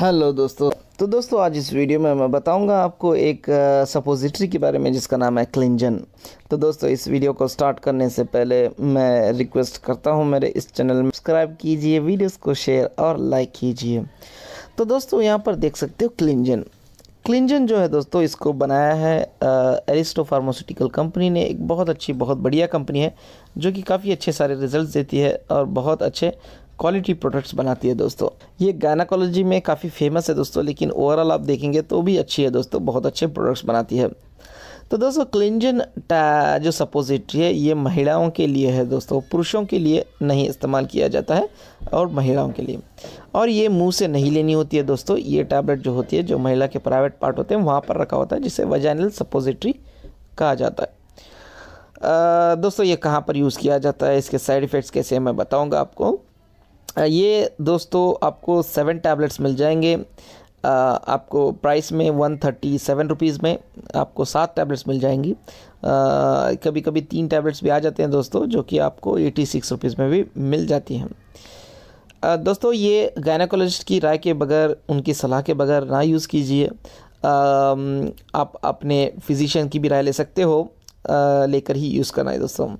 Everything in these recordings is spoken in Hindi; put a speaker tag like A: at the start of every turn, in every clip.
A: हेलो दोस्तों तो दोस्तों आज इस वीडियो में मैं बताऊंगा आपको एक सपोजिटरी के बारे में जिसका नाम है क्लिंजन तो दोस्तों इस वीडियो को स्टार्ट करने से पहले मैं रिक्वेस्ट करता हूं मेरे इस चैनल में सब्सक्राइब कीजिए वीडियोस को शेयर और लाइक कीजिए तो दोस्तों यहां पर देख सकते हो क्लिंजन क्लिंजन जो है दोस्तों इसको बनाया है एरिस्टो फार्मास्यूटिकल कंपनी ने एक बहुत अच्छी बहुत बढ़िया कंपनी है जो कि काफ़ी अच्छे सारे रिजल्ट देती है और बहुत अच्छे क्वालिटी प्रोडक्ट्स बनाती है दोस्तों ये गायनाकोलॉजी में काफ़ी फेमस है दोस्तों लेकिन ओवरऑल आप देखेंगे तो भी अच्छी है दोस्तों बहुत अच्छे प्रोडक्ट्स बनाती है तो दोस्तों क्लिंजन जो सपोजिटरी है ये महिलाओं के लिए है दोस्तों पुरुषों के लिए नहीं इस्तेमाल किया जाता है और महिलाओं के लिए और ये मुंह से नहीं लेनी होती है दोस्तों ये टैबलेट जो होती है जो महिला के प्राइवेट पार्ट होते हैं वहाँ पर रखा होता है जिसे वजैनल सपोजिटरी कहा जाता है आ, दोस्तों ये कहाँ पर यूज़ किया जाता है इसके साइड इफ़ेक्ट्स कैसे मैं बताऊँगा आपको ये दोस्तों आपको सेवन टैबलेट्स मिल जाएंगे आपको प्राइस में वन थर्टी सेवन रुपीज़ में आपको सात टैबलेट्स मिल जाएंगी आ, कभी कभी तीन टैबलेट्स भी आ जाते हैं दोस्तों जो कि आपको एटी सिक्स रुपीज़ में भी मिल जाती हैं दोस्तों ये गायनाकोलॉजिस्ट की राय के बगैर उनकी सलाह के बगैर ना यूज़ कीजिए आप अपने फिज़िशियन की भी राय ले सकते हो लेकर ही यूज़ करना है दोस्तों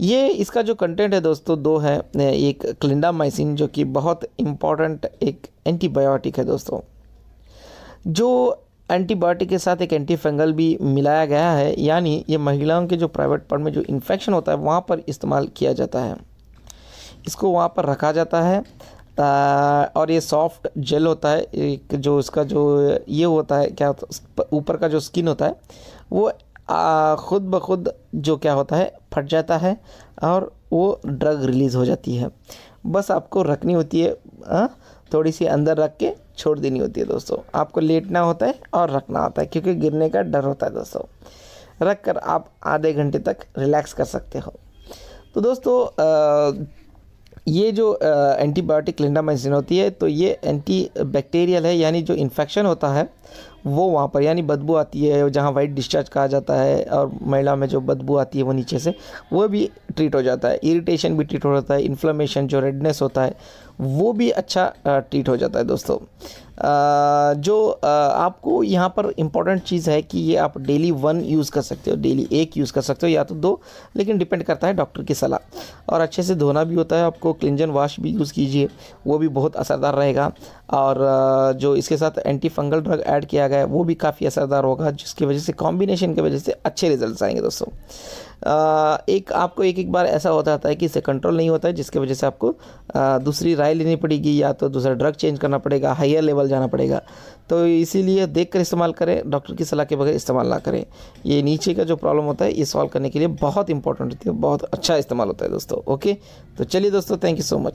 A: ये इसका जो कंटेंट है दोस्तों दो है एक क्लिंडामाइसिन जो कि बहुत इम्पॉर्टेंट एक एंटीबायोटिक है दोस्तों जो एंटीबायोटिक के साथ एक एंटीफंगल भी मिलाया गया है यानी ये महिलाओं के जो प्राइवेट पार्ट में जो इन्फेक्शन होता है वहाँ पर इस्तेमाल किया जाता है इसको वहाँ पर रखा जाता है और ये सॉफ्ट जेल होता है एक जो इसका जो ये होता है क्या ऊपर का जो स्किन होता है वो ख़ुद ब खुद जो क्या होता है फट जाता है और वो ड्रग रिलीज़ हो जाती है बस आपको रखनी होती है आ? थोड़ी सी अंदर रख के छोड़ देनी होती है दोस्तों आपको लेटना होता है और रखना होता है क्योंकि गिरने का डर होता है दोस्तों रख कर आप आधे घंटे तक रिलैक्स कर सकते हो तो दोस्तों आ, ये जो एंटीबायोटिक लिंडामाइसिन होती है तो ये एंटी बैक्टीरियल है यानी जो इन्फेक्शन होता है वो वहाँ पर यानी बदबू आती है जहाँ वाइट डिस्चार्ज कहा जाता है और महिला में जो बदबू आती है वो नीचे से वो भी ट्रीट हो जाता है इरिटेशन भी ट्रीट हो जाता है इन्फ्लेमेशन जो रेडनेस होता है वो भी अच्छा ट्रीट हो जाता है दोस्तों आ, जो आ, आपको यहाँ पर इम्पॉर्टेंट चीज़ है कि ये आप डेली वन यूज़ कर सकते हो डेली एक यूज़ कर सकते हो या तो दो लेकिन डिपेंड करता है डॉक्टर की सलाह और अच्छे से धोना भी होता है आपको क्लिंजन वाश भी यूज़ कीजिए वो भी बहुत असरदार रहेगा और जो इसके साथ एंटी फंगल ड्रग ऐड किया गया है वो भी काफ़ी असरदार होगा जिसकी वजह से कॉम्बिनेशन की वजह से अच्छे रिजल्ट आएंगे दोस्तों एक आपको एक एक बार ऐसा होता जाता है कि इसे कंट्रोल नहीं होता है जिसकी वजह से आपको दूसरी राय लेनी पड़ेगी या तो दूसरा ड्रग चेंज करना पड़ेगा हायर लेवल जाना पड़ेगा तो इसीलिए देख कर इस्तेमाल करें डॉक्टर की सलाह के बगैर इस्तेमाल ना करें ये नीचे का जो प्रॉब्लम होता है ये सॉल्व करने के लिए बहुत इंपॉर्टेंट होती है बहुत अच्छा इस्तेमाल होता है दोस्तों ओके तो चलिए दोस्तों थैंक यू सो मच